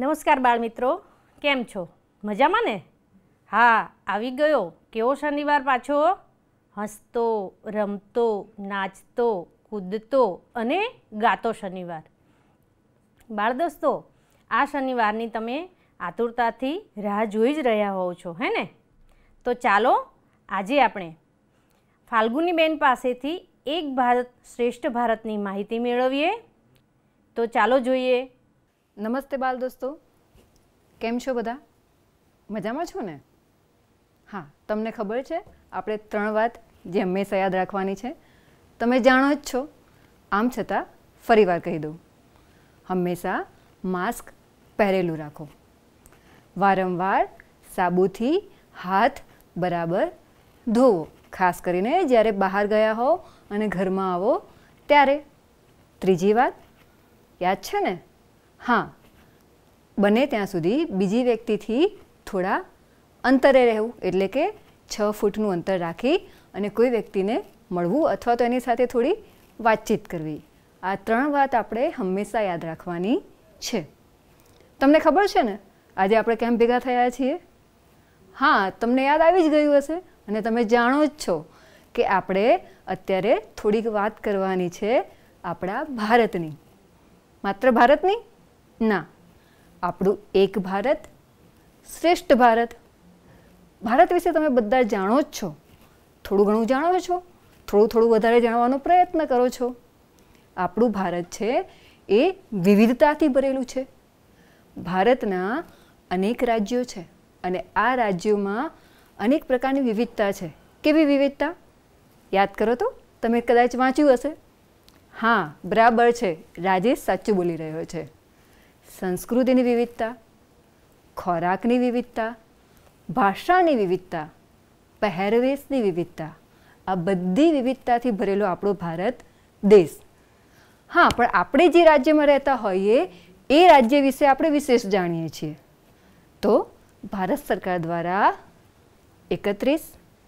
નમસ્કાર બાળમિત્રો કેમ છો મજામાં ને હા આવી ગયો કેવો શનિવાર પાછો હસતો રમતો નાચતો કૂદતો અને ગાતો શનિવાર બાળ દોસ્તો આ શનિવારની તમે આતુરતાથી રાહ જોઈ જ રહ્યા હોવ છો હે ને તો ચાલો આજે આપણે ફાલ્ગુની ફાલ્ગુનીબેન પાસેથી એક ભારત શ્રેષ્ઠ ભારતની માહિતી મેળવીએ તો ચાલો જોઈએ નમસ્તે બાલ દોસ્તો કેમ છો બધા મજામાં છો ને હા તમને ખબર છે આપણે ત્રણ વાત જે હંમેશા યાદ રાખવાની છે તમે જાણો જ છો આમ છતાં ફરીવાર કહી દઉં હંમેશા માસ્ક પહેરેલું રાખો વારંવાર સાબુથી હાથ બરાબર ધોવો ખાસ કરીને જ્યારે બહાર ગયા હો અને ઘરમાં આવો ત્યારે ત્રીજી વાત યાદ છે ને હા બને ત્યાં સુધી બીજી વ્યક્તિથી થોડા અંતરે રહેવું એટલે કે છ ફૂટનું અંતર રાખી અને કોઈ વ્યક્તિને મળવું અથવા તો એની સાથે થોડી વાતચીત કરવી આ ત્રણ વાત આપણે હંમેશા યાદ રાખવાની છે તમને ખબર છે ને આજે આપણે કેમ ભેગા થયા છીએ હા તમને યાદ આવી જ ગયું હશે અને તમે જાણો જ છો કે આપણે અત્યારે થોડીક વાત કરવાની છે આપણા ભારતની માત્ર ભારતની ના આપણું એક ભારત શ્રેષ્ઠ ભારત ભારત વિશે તમે બધા જાણો જ છો થોડું ઘણું જાણો છો થોડું થોડું વધારે જાણવાનો પ્રયત્ન કરો છો આપણું ભારત છે એ વિવિધતાથી ભરેલું છે ભારતના અનેક રાજ્યો છે અને આ રાજ્યોમાં અનેક પ્રકારની વિવિધતા છે કેવી વિવિધતા યાદ કરો તો તમે કદાચ વાંચ્યું હશે હા બરાબર છે રાજેશ સાચું બોલી રહ્યો છે સંસ્કૃતિની વિવિધતા ખોરાકની વિવિધતા ભાષાની વિવિધતા પહેરવેશની વિવિધતા આ બધી વિવિધતાથી ભરેલો આપણો ભારત દેશ હા પણ આપણે જે રાજ્યમાં રહેતા હોઈએ એ રાજ્ય વિશે આપણે વિશેષ જાણીએ છીએ તો ભારત સરકાર દ્વારા એકત્રીસ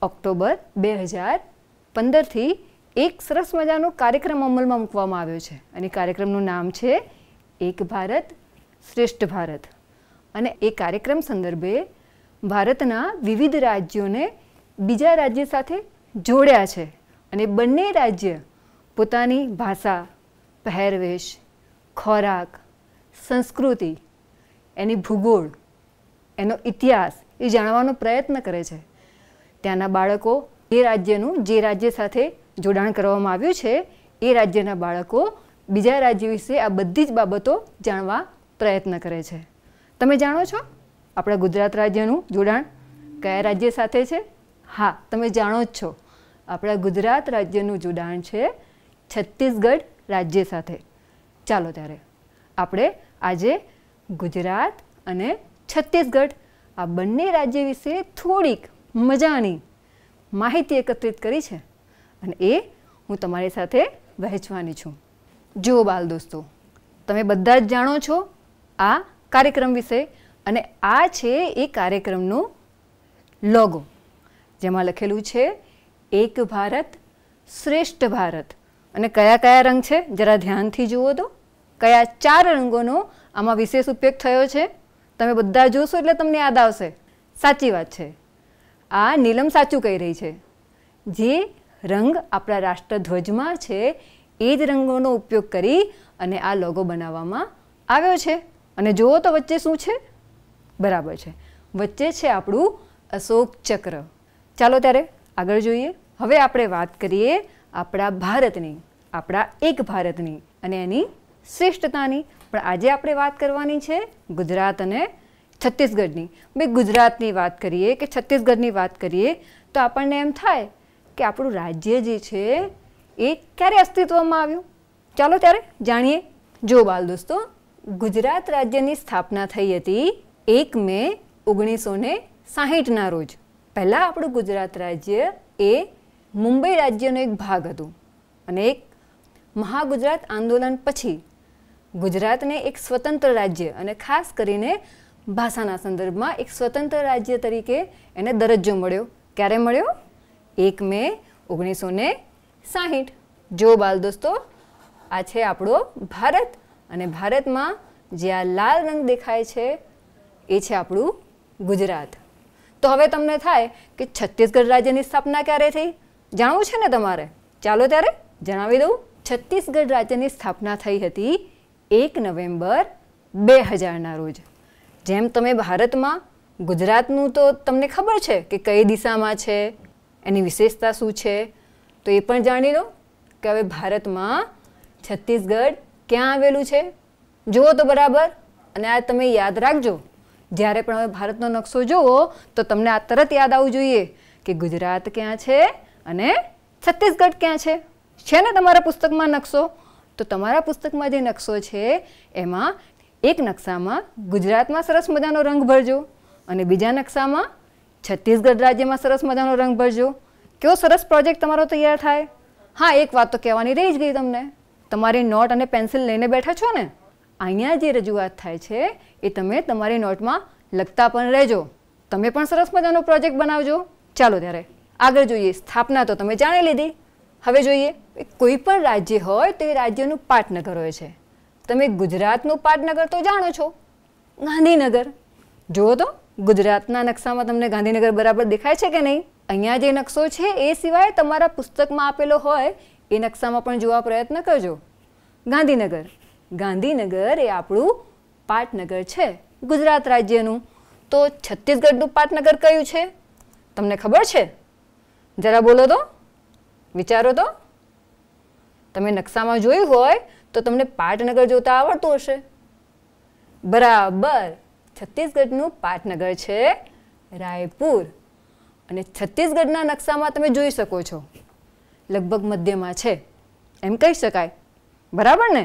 ઓક્ટોબર બે હજાર પંદરથી એક સરસ મજાનો કાર્યક્રમ અમલમાં મૂકવામાં આવ્યો છે અને કાર્યક્રમનું નામ છે એક ભારત શ્રેષ્ઠ ભારત અને એ કાર્યક્રમ સંદર્ભે ભારતના વિવિધ રાજ્યોને બીજા રાજ્ય સાથે જોડ્યા છે અને બંને રાજ્ય પોતાની ભાષા પહેરવેશ ખોરાક સંસ્કૃતિ એની ભૂગોળ એનો ઇતિહાસ એ જાણવાનો પ્રયત્ન કરે છે ત્યાંના બાળકો એ રાજ્યનું જે રાજ્ય સાથે જોડાણ કરવામાં આવ્યું છે એ રાજ્યના બાળકો બીજા રાજ્ય વિશે આ બધી જ બાબતો જાણવા પ્રયત્ન કરે છે તમે જાણો છો આપણા ગુજરાત રાજ્યનું જોડાણ કયા રાજ્ય સાથે છે હા તમે જાણો જ છો આપણા ગુજરાત રાજ્યનું જોડાણ છે છત્તીસગઢ રાજ્ય સાથે ચાલો ત્યારે આપણે આજે ગુજરાત અને છત્તીસગઢ આ બંને રાજ્ય વિશે થોડીક મજાની માહિતી એકત્રિત કરી છે અને એ હું તમારી સાથે વહેંચવાની છું જુઓ બાલ દોસ્તો તમે બધા જ જાણો છો આ કાર્યક્રમ વિશે અને આ છે એ કાર્યક્રમનું લોગો જેમાં લખેલું છે એક ભારત શ્રેષ્ઠ ભારત અને કયા કયા રંગ છે જરા ધ્યાનથી જુઓ તો કયા ચાર રંગોનો આમાં વિશેષ ઉપયોગ થયો છે તમે બધા જોશો એટલે તમને યાદ આવશે સાચી વાત છે આ નીલમ સાચું કહી રહી છે જે રંગ આપણા રાષ્ટ્રધ્વજમાં છે એ જ રંગોનો ઉપયોગ કરી અને આ લોગો બનાવવામાં આવ્યો છે અને જુઓ તો વચ્ચે શું છે બરાબર છે વચ્ચે છે આપણું અશોક ચક્ર ચાલો ત્યારે આગળ જોઈએ હવે આપણે વાત કરીએ આપણા ભારતની આપણા એક ભારતની અને એની શ્રેષ્ઠતાની પણ આજે આપણે વાત કરવાની છે ગુજરાત અને છત્તીસગઢની બે ગુજરાતની વાત કરીએ કે છત્તીસગઢની વાત કરીએ તો આપણને એમ થાય કે આપણું રાજ્ય જે છે એ ક્યારે અસ્તિત્વમાં આવ્યું ચાલો ત્યારે જાણીએ જો બાલ દોસ્તો ગુજરાત રાજ્યની સ્થાપના થઈ હતી એક મે ઓગણીસો ને સાહીઠના રોજ પહેલાં આપણું ગુજરાત રાજ્ય એ મુંબઈ રાજ્યનો એક ભાગ હતું અને એક મહાગુજરાત આંદોલન પછી ગુજરાતને એક સ્વતંત્ર રાજ્ય અને ખાસ કરીને ભાષાના સંદર્ભમાં એક સ્વતંત્ર રાજ્ય તરીકે એને દરજ્જો મળ્યો ક્યારે મળ્યો એક મે ઓગણીસો ને સાહીઠ જો બાલ દોસ્તો આ છે આપણો ભારત અને ભારતમાં જે આ લાલ રંગ દેખાય છે એ છે આપણું ગુજરાત તો હવે તમને થાય કે છત્તીસગઢ રાજ્યની સ્થાપના ક્યારે થઈ જાણવું છે ને તમારે ચાલો ત્યારે જણાવી દઉં છત્તીસગઢ રાજ્યની સ્થાપના થઈ હતી એક નવેમ્બર બે હજારના રોજ જેમ તમે ભારતમાં ગુજરાતનું તો તમને ખબર છે કે કઈ દિશામાં છે એની વિશેષતા શું છે તો એ પણ જાણી લો કે હવે ભારતમાં છત્તીસગઢ ક્યાં આવેલું છે જુઓ તો બરાબર અને આ તમે યાદ રાખજો જ્યારે પણ હવે ભારતનો નકશો જુઓ તો તમને આ તરત યાદ આવવું જોઈએ કે ગુજરાત ક્યાં છે અને છત્તીસગઢ ક્યાં છે છે ને તમારા પુસ્તકમાં નકશો તો તમારા પુસ્તકમાં જે નકશો છે એમાં એક નકશામાં ગુજરાતમાં સરસ મજાનો રંગ ભરજો અને બીજા નકશામાં છત્તીસગઢ રાજ્યમાં સરસ મજાનો રંગ ભરજો કેવો સરસ પ્રોજેક્ટ તમારો તૈયાર થાય હા એક વાત તો કહેવાની રહી જ ગઈ તમને તમારી નોટ અને પેન્સિલ લઈને બેઠા છો ને અહીંયા જે રજૂઆત થાય છે એ તમે તમારી નોટમાં લખતા પણ રહેજો તમે પણ સરસ મજાનો પ્રોજેક્ટ બનાવજો ચાલો ત્યારે આગળ જોઈએ સ્થાપના તો તમે જાણી લીધી હવે જોઈએ કોઈ પણ રાજ્ય હોય તો એ રાજ્યનું પાટનગર હોય છે તમે ગુજરાતનું પાટનગર તો જાણો છો ગાંધીનગર જુઓ તો ગુજરાતના નકશામાં તમને ગાંધીનગર બરાબર દેખાય છે કે નહીં અહીંયા જે નકશો છે એ સિવાય તમારા પુસ્તકમાં આપેલો હોય એ નકશામાં પણ જોવા પ્રયત્ન કરજો ગાંધીનગર ગાંધીનગર એ આપણું પાટનગર છે ગુજરાત રાજ્યનું તો છત્તીસગઢનું પાટનગર કયું છે તમને ખબર છે જરા બોલો તો વિચારો તો તમે નકશામાં જોયું હોય તો તમને પાટનગર જોતા આવડતું હશે બરાબર છત્તીસગઢનું પાટનગર છે રાયપુર અને છત્તીસગઢના નકશામાં તમે જોઈ શકો છો લગભગ મધ્યમાં છે એમ કહી શકાય બરાબર ને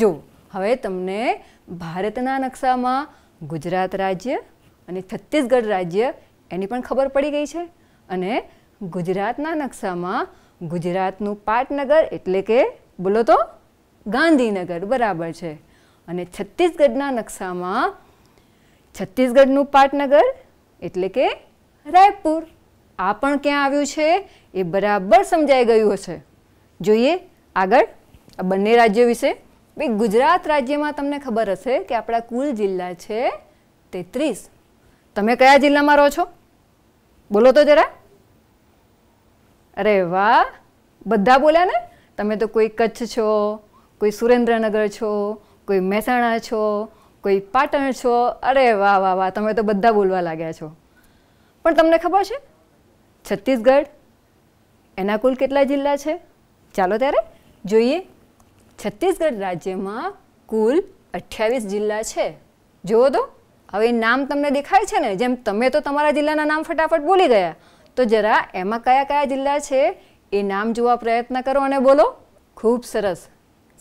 જો હવે તમને ભારતના નકશામાં ગુજરાત રાજ્ય અને છત્તીસગઢ રાજ્ય એની પણ ખબર પડી ગઈ છે અને ગુજરાતના નકશામાં ગુજરાતનું પાટનગર એટલે કે બોલો તો ગાંધીનગર બરાબર છે અને છત્તીસગઢના નકશામાં છત્તીસગઢનું પાટનગર એટલે કે રાયપુર આ પણ ક્યાં આવ્યું છે એ બરાબર સમજાઈ ગયું હશે જોઈએ આગળ આ બંને રાજ્યો વિશે ભાઈ ગુજરાત રાજ્યમાં તમને ખબર હશે કે આપણા કુલ જિલ્લા છે તેત્રીસ તમે કયા જિલ્લામાં રહો છો બોલો તો જરા અરે વાહ બધા બોલ્યા ને તમે તો કોઈ કચ્છ છો કોઈ સુરેન્દ્રનગર છો કોઈ મહેસાણા છો કોઈ પાટણ છો અરે વાહ વાહ વાહ તમે તો બધા બોલવા લાગ્યા છો પણ તમને ખબર છે છત્તીસગઢ એના કુલ કેટલા જિલ્લા છે ચાલો ત્યારે જોઈએ છત્તીસગઢ રાજ્યમાં કુલ અઠ્યાવીસ જિલ્લા છે જુઓ તો હવે નામ તમને દેખાય છે ને જેમ તમે તો તમારા જિલ્લાના નામ ફટાફટ બોલી ગયા તો જરા એમાં કયા કયા જિલ્લા છે એ નામ જોવા પ્રયત્ન કરો અને બોલો ખૂબ સરસ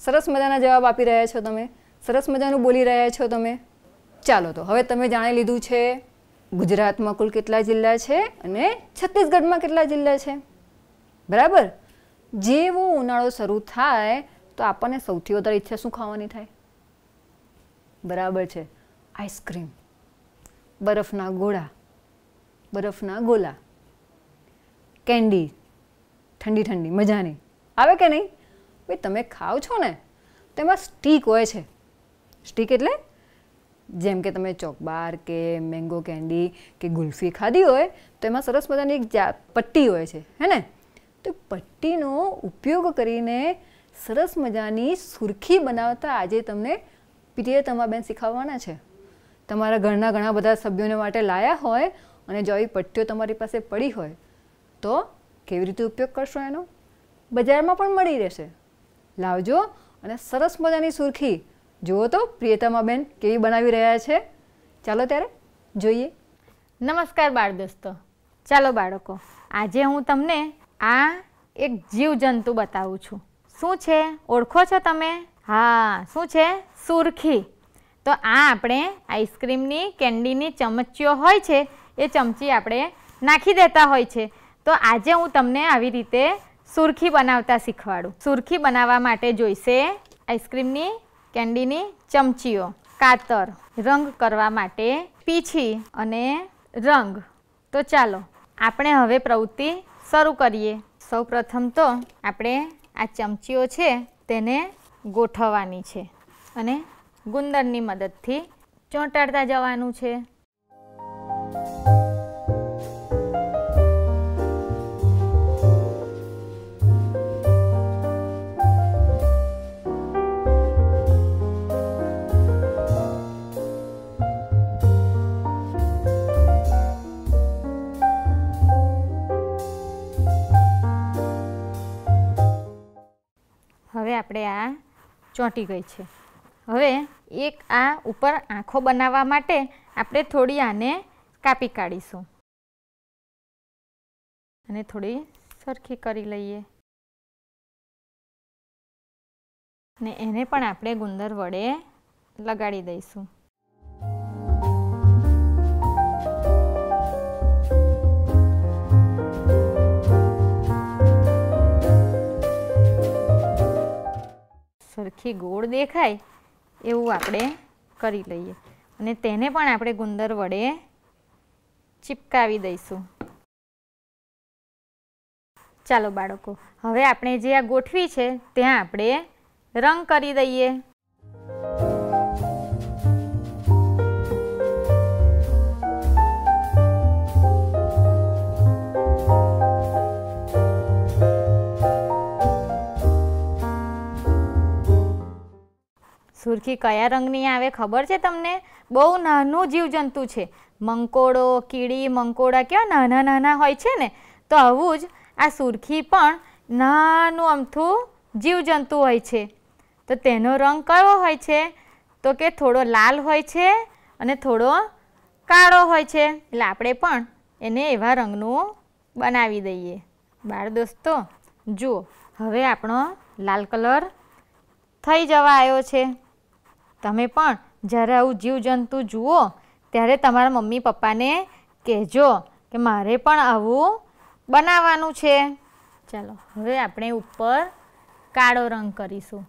સરસ મજાના જવાબ આપી રહ્યા છો તમે સરસ મજાનું બોલી રહ્યા છો તમે ચાલો તો હવે તમે જાણી લીધું છે ગુજરાતમાં કુલ કેટલા જિલ્લા છે અને છત્તીસગઢમાં કેટલા જિલ્લા છે બરાબર જેવો ઉનાળો શરૂ થાય તો આપણને સૌથી વધારે ઈચ્છા શું ખાવાની થાય બરાબર છે આઈસ્ક્રીમ બરફના ગોળા બરફના ગોલા કેન્ડી ઠંડી ઠંડી મજાની આવે કે નહીં ભાઈ તમે ખાઓ છો ને તેમાં સ્ટીક હોય છે સ્ટીક એટલે જેમ કે તમે ચોકબાર કે મેંગો કેન્ડી કે ગુલ્ફી ખાધી હોય તો એમાં સરસ મજાની એક જા પટ્ટી હોય છે હે ને તો પટ્ટીનો ઉપયોગ કરીને સરસ મજાની સુરખી બનાવતા આજે તમને પ્રિયતમાબેન શીખવવાના છે તમારા ઘરના ઘણા બધા સભ્યોને માટે લાયા હોય અને જો એ પટ્ટીઓ તમારી પાસે પડી હોય તો કેવી રીતે ઉપયોગ કરશો એનો બજારમાં પણ મળી રહેશે લાવજો અને સરસ મજાની સુરખી જુઓ તો પ્રિયતમાબેન કેવી બનાવી રહ્યા છે ચાલો ત્યારે જોઈએ નમસ્કાર બાળ દોસ્તો ચાલો બાળકો આજે હું તમને આ એક જીવજંતુ બતાવું છું શું છે ઓળખો છો તમે હા શું છે સુરખી તો આ આપણે આઈસ્ક્રીમની કેન્ડીની ચમચીઓ હોય છે એ ચમચી આપણે નાખી દેતા હોય છે તો આજે હું તમને આવી રીતે સુરખી બનાવતા શીખવાડું સુરખી બનાવવા માટે જોઈશે આઈસ્ક્રીમની કેન્ડીની ચમચીઓ કાતર રંગ કરવા માટે પીછી અને રંગ તો ચાલો આપણે હવે પ્રવૃત્તિ શરૂ કરીએ સૌપ્રથમ તો આપણે આ ચમચીઓ છે તેને ગોઠવવાની છે અને ગુંદરની મદદથી ચોંટાડતા જવાનું છે આપણે આ ચોંટી ગઈ છે હવે એક આ ઉપર આંખો બનાવવા માટે આપણે થોડી આને કાપી કાઢીશું અને થોડી સરખી કરી લઈએ ને એને પણ આપણે ગુંદર વડે લગાડી દઈશું સરખી ગોળ દેખાય એવું આપણે કરી લઈએ અને તેને પણ આપણે ગુંદર વડે ચીપકાવી દઈશું ચાલો બાળકો હવે આપણે જે આ ગોઠવી છે ત્યાં આપણે રંગ કરી દઈએ સુરખી કયા રંગની આવે ખબર છે તમને બહુ નાનું જીવજંતુ છે મંકોડો કીડી મંકોડા કેવા નાના નાના હોય છે ને તો આવું જ આ સુરખી પણ નાનું અમથું જીવજંતુ હોય છે તો તેનો રંગ કયો હોય છે તો કે થોડો લાલ હોય છે અને થોડો કાળો હોય છે એટલે આપણે પણ એને એવા રંગનું બનાવી દઈએ બાળ દોસ્તો જુઓ હવે આપણો લાલ કલર થઈ જવા આવ્યો છે તમે પણ જ્યારે આવું જીવજંતુ જુઓ ત્યારે તમારા મમ્મી પપ્પાને કહેજો કે મારે પણ આવું બનાવવાનું છે ચાલો હવે આપણે ઉપર કાળો રંગ કરીશું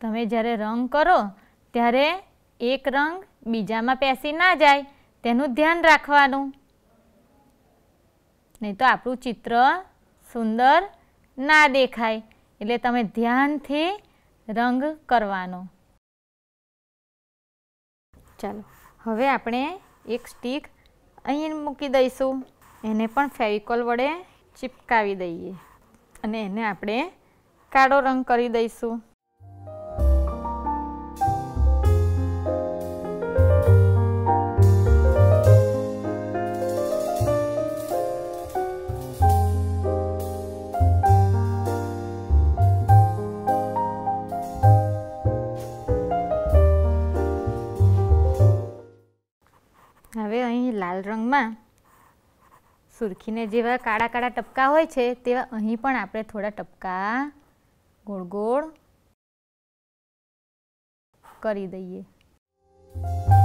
તમે જ્યારે રંગ કરો ત્યારે એક રંગ બીજામાં પેસી ના જાય તેનું ધ્યાન રાખવાનું નહીં તો આપણું ચિત્ર સુંદર ના દેખાય એટલે તમે ધ્યાનથી રંગ કરવાનો ચાલો હવે આપણે એક સ્ટીક અહીં મૂકી દઈશું એને પણ ફેવિકોલ વડે ચિપકાવી દઈએ અને એને આપણે કાળો રંગ કરી દઈશું હવે અહીં લાલ રંગમાં સુરખીને જેવા કાળા કાળા ટપકા હોય છે તેવા અહીં પણ આપણે થોડા ટપકા ગોળ ગોળ કરી દઈએ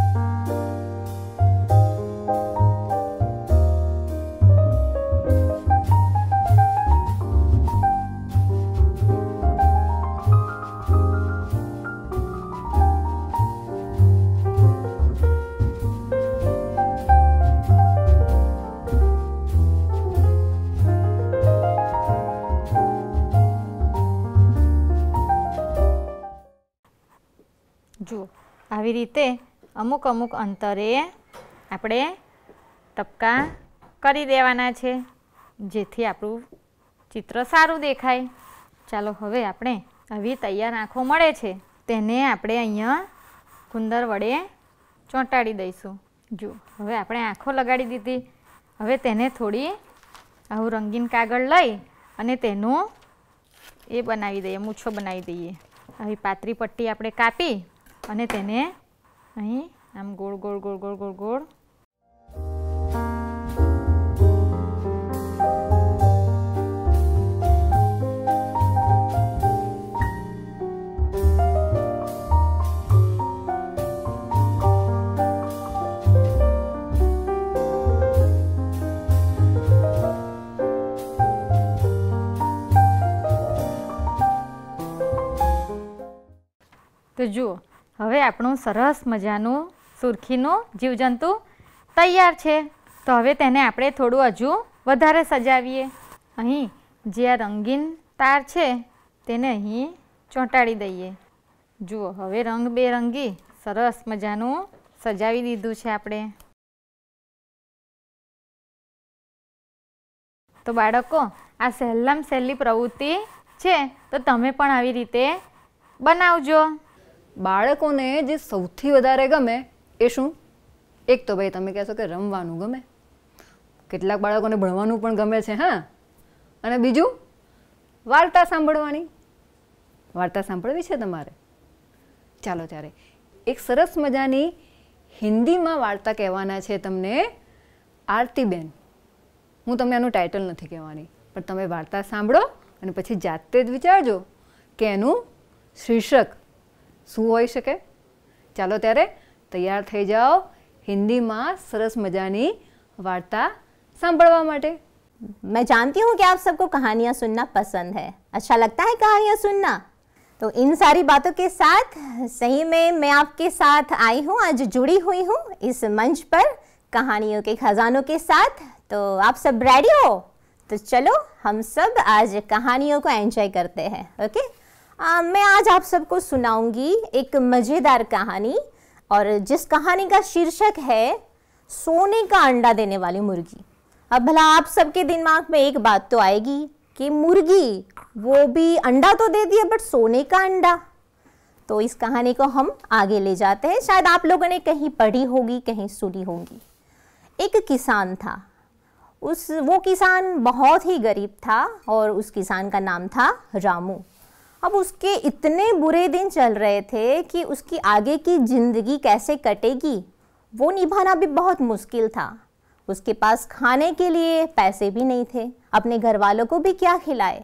જુઓ આવી રીતે અમુક અમુક અંતરે આપણે ટપકા કરી દેવાના છે જેથી આપણું ચિત્ર સારું દેખાય ચાલો હવે આપણે આવી તૈયાર આંખો મળે છે તેને આપણે અહીંયા કુંદર વડે ચોંટાડી દઈશું જુઓ હવે આપણે આંખો લગાડી દીધી હવે તેને થોડી આવું રંગીન કાગળ લઈ અને તેનું એ બનાવી દઈએ મૂછો બનાવી દઈએ આવી પાતળી પટ્ટી આપણે કાપી અને તેને અહીં આમ ગોળ ગોળ ગોળ ગોળ ગોળ ગોળ તો જુઓ હવે આપણું સરસ મજાનું સુરખીનું જીવજંતુ તૈયાર છે તો હવે તેને આપણે થોડું હજુ વધારે સજાવીએ અહીં જે આ રંગીન તાર છે તેને અહીં ચોંટાડી દઈએ જુઓ હવે રંગબેરંગી સરસ મજાનું સજાવી દીધું છે આપણે તો બાળકો આ સહેલામ સહેલી પ્રવૃત્તિ છે તો તમે પણ આવી રીતે બનાવજો બાળકોને જે સૌથી વધારે ગમે એ શું એક તો ભાઈ તમે કહેશો કે રમવાનું ગમે કેટલાક બાળકોને ભણવાનું પણ ગમે છે હા અને બીજું વાર્તા સાંભળવાની વાર્તા સાંભળવી છે તમારે ચાલો ત્યારે એક સરસ મજાની હિન્દીમાં વાર્તા કહેવાના છે તમને આરતીબેન હું તમને આનું ટાઇટલ નથી કહેવાની પણ તમે વાર્તા સાંભળો અને પછી જાતે જ વિચારજો કે એનું શીર્ષક શું હોઈ શકે ચાલો ત્યારે તૈયાર થઈ જાઓ હિન્દીમાં સરસ મજાની વાર્તા સાંભળવા માટે मैं जानती हूँ कि आप सबको कहानियाँ सुनना पसंद है अच्छा लगता है कहानियाँ सुनना तो इन सारी बातों के साथ सही में मैं आपके साथ आई हूँ आज जुड़ी हुई हूँ इस मंच पर कहानियों के खजानों के साथ तो आप सब रेडी हो तो चलो हम सब आज कहानियों को एंजॉय करते हैं ओके आ, मैं आज आप सबको सुनाऊंगी एक मज़ेदार कहानी और जिस कहानी का शीर्षक है सोने का अंडा देने वाली मुर्गी अब भला आप सबके दिमाग में एक बात तो आएगी कि मुर्गी वो भी अंडा तो दे है बट सोने का अंडा तो इस कहानी को हम आगे ले जाते हैं शायद आप लोगों ने कहीं पढ़ी होगी कहीं सुनी होगी एक किसान था उस वो किसान बहुत ही गरीब था और उस किसान का नाम था रामू अब उसके इतने बुरे दिन चल रहे थे कि उसकी आगे की ज़िंदगी कैसे कटेगी वो निभाना भी बहुत मुश्किल था उसके पास खाने के लिए पैसे भी नहीं थे अपने घर वालों को भी क्या खिलाए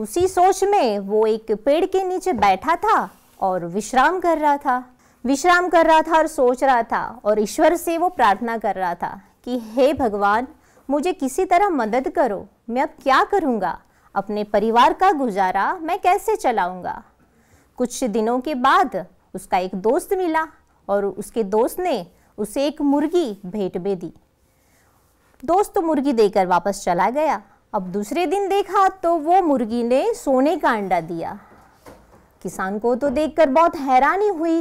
उसी सोच में वो एक पेड़ के नीचे बैठा था और विश्राम कर रहा था विश्राम कर रहा था और सोच रहा था और ईश्वर से वो प्रार्थना कर रहा था कि हे भगवान मुझे किसी तरह मदद करो मैं अब क्या करूँगा अपने परिवार का गुजारा मैं कैसे चलाऊंगा कुछ दिनों के बाद उसका एक दोस्त मिला और उसके दोस्त ने उसे एक मुर्गी भेंट में दी दोस्त मुर्गी देकर वापस चला गया अब दूसरे दिन देखा तो वो मुर्गी ने सोने का अंडा दिया किसान को तो देखकर बहुत हैरानी हुई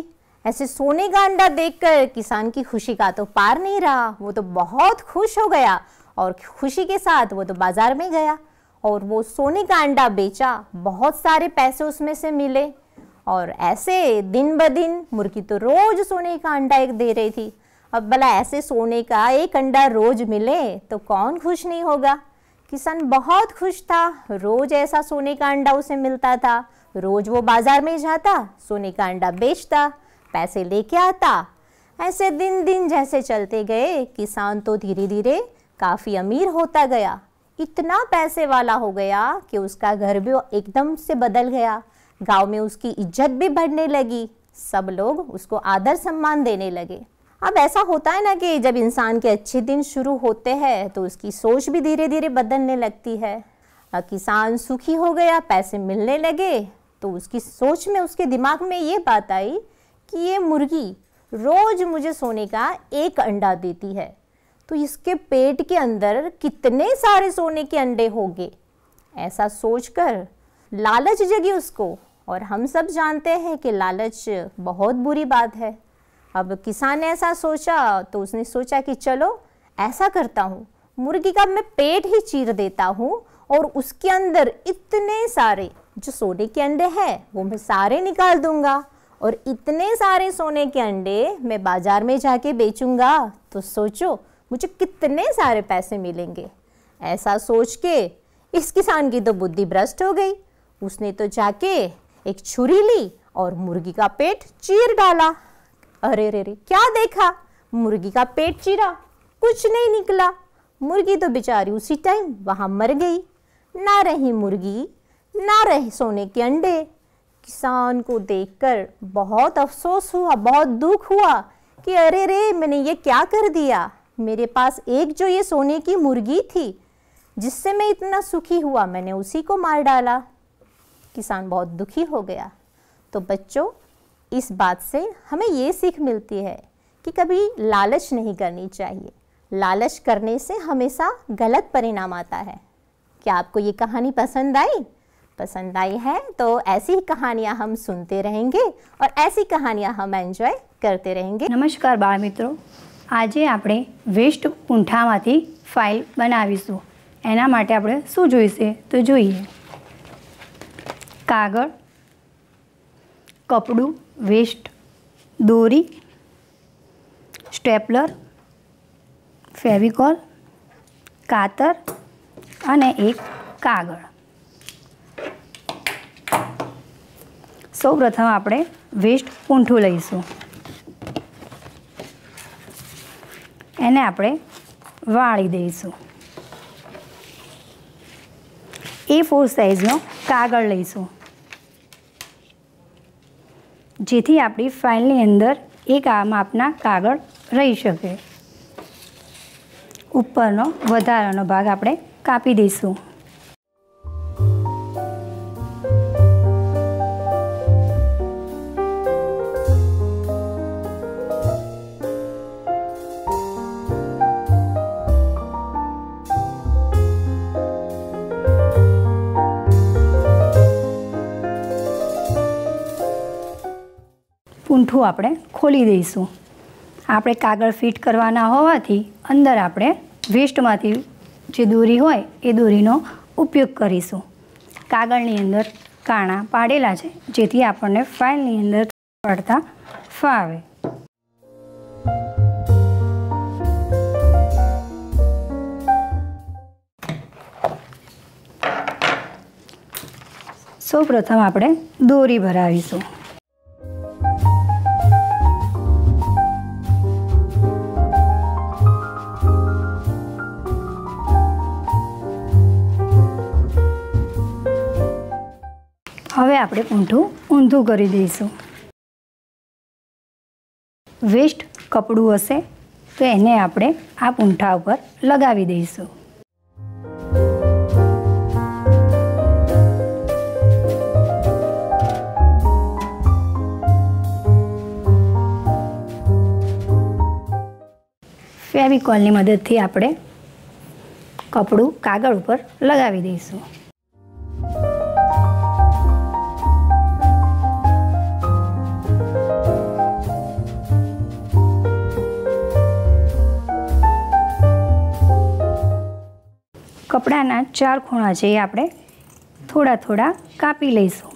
ऐसे सोने का अंडा देखकर किसान की खुशी का तो पार नहीं रहा वो तो बहुत खुश हो गया और खुशी के साथ वो तो बाज़ार में गया और वो सोने का अंडा बेचा बहुत सारे पैसे उसमें से मिले और ऐसे दिन ब दिन मुर्गी तो रोज़ सोने का अंडा एक दे रही थी अब भला ऐसे सोने का एक अंडा रोज़ मिले तो कौन खुश नहीं होगा किसान बहुत खुश था रोज़ ऐसा सोने का अंडा उसे मिलता था रोज़ वो बाज़ार में जाता सोने का अंडा बेचता पैसे लेके आता ऐसे दिन दिन जैसे चलते गए किसान तो धीरे धीरे काफ़ी अमीर होता गया इतना पैसे वाला हो गया कि उसका घर भी एकदम से बदल गया गांव में उसकी इज्जत भी बढ़ने लगी सब लोग उसको आदर सम्मान देने लगे अब ऐसा होता है ना कि जब इंसान के अच्छे दिन शुरू होते हैं तो उसकी सोच भी धीरे धीरे बदलने लगती है किसान सुखी हो गया पैसे मिलने लगे तो उसकी सोच में उसके दिमाग में ये बात आई कि ये मुर्गी रोज़ मुझे सोने का एक अंडा देती है तो इसके पेट के अंदर कितने सारे सोने के अंडे होंगे ऐसा सोचकर लालच जगी उसको और हम सब जानते हैं कि लालच बहुत बुरी बात है अब किसान ने ऐसा सोचा तो उसने सोचा कि चलो ऐसा करता हूँ मुर्गी का मैं पेट ही चीर देता हूँ और उसके अंदर इतने सारे जो सोने के अंडे हैं वो मैं सारे निकाल दूंगा और इतने सारे सोने के अंडे मैं बाज़ार में जाके बेचूंगा तो सोचो मुझे कितने सारे पैसे मिलेंगे ऐसा सोच के इस किसान की तो बुद्धि भ्रष्ट हो गई उसने तो जाके एक छुरी ली और मुर्गी का पेट चीर डाला अरे रे रे क्या देखा मुर्गी का पेट चीरा कुछ नहीं निकला मुर्गी तो बेचारी उसी टाइम वहाँ मर गई ना रही मुर्गी ना रहे सोने के अंडे किसान को देखकर बहुत अफसोस हुआ बहुत दुख हुआ कि अरे रे मैंने ये क्या कर दिया मेरे पास एक जो ये सोने की मुर्गी थी जिससे मैं इतना सुखी हुआ मैंने उसी को मार डाला किसान बहुत दुखी हो गया तो बच्चों इस बात से हमें ये सीख मिलती है कि कभी लालच नहीं करनी चाहिए लालच करने से हमेशा गलत परिणाम आता है क्या आपको ये कहानी पसंद आई पसंद आई है तो ऐसी ही कहानियाँ हम सुनते रहेंगे और ऐसी कहानियाँ हम एंजॉय करते रहेंगे नमस्कार बाल मित्रों આજે આપણે વેસ્ટ પૂંઠામાંથી ફાઇલ બનાવીશું એના માટે આપણે શું જોઈશે તો જોઈએ કાગળ કપડું વેસ્ટ દોરી સ્ટેપલર ફેવિકોલ કાતર અને એક કાગળ સૌપ્રથમ આપણે વેસ્ટ પૂંઠું લઈશું એને આપણે વાળી દઈશું એ ફોર સાઇઝનો કાગળ લઈશું જેથી આપણી ફાઇલની અંદર એક આ માપના કાગળ રહી શકે ઉપરનો વધારાનો ભાગ આપણે કાપી દઈશું પૂંઠું આપણે ખોલી દઈશું આપણે કાગળ ફિટ કરવાના હોવાથી અંદર આપણે વેસ્ટમાંથી જે દોરી હોય એ દોરીનો ઉપયોગ કરીશું કાગળની અંદર કાણા પાડેલા છે જેથી આપણને ફાઇલની અંદર પડતા ફાવે સૌપ્રથમ આપણે દોરી ભરાવીશું આપણે ઊંધું ઊંધું કરી દઈશું વેસ્ટ કપડું હશે તો એને આપણે આ પૂંઠા ઉપર લગાવી દઈશું ફેવિકોલની મદદથી આપણે કપડું કાગળ ઉપર લગાવી દઈશું કપડાના ચાર ખૂણા છે એ આપણે થોડા થોડા કાપી લઈશું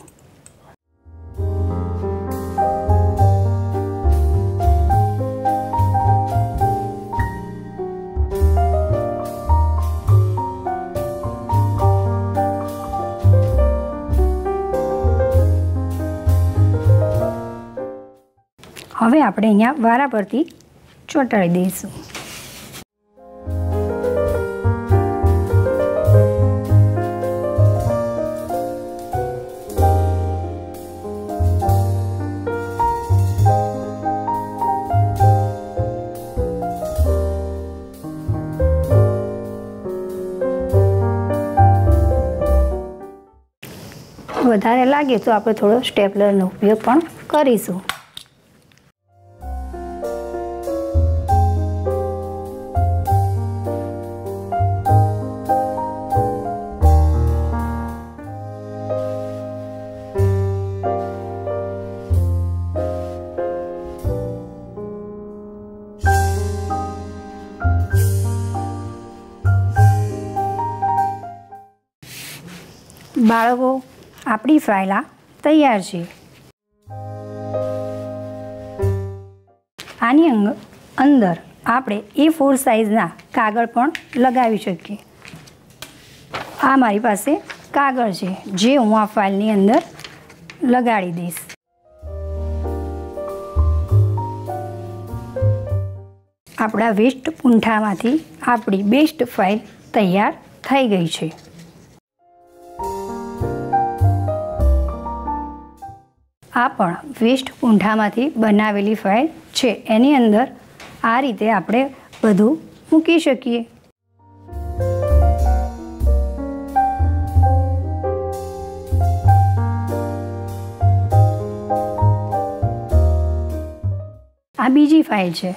હવે આપણે અહીંયા વારા પરથી ચોંટાડી દઈશું વધારે લાગે તો આપણે થોડો સ્ટેપલરનો ઉપયોગ પણ કરીશું બાળકો આપણી ફ્રાયલા તૈયાર છે આની અંગ અંદર આપણે એ ફોર સાઇઝના કાગળ પણ લગાવી શકીએ આ મારી પાસે કાગળ છે જે હું આ ફાઇલની અંદર લગાડી દઈશ આપણા વેસ્ટ પૂંઠામાંથી આપણી બેસ્ટ ફાઇલ તૈયાર થઈ ગઈ છે પણ વેસ્ટ ઊંઢામાંથી બનાવેલી ફાઇલ છે એની અંદર આ રીતે આપણે બધું મૂકી શકીએ આ બીજી ફાઇલ છે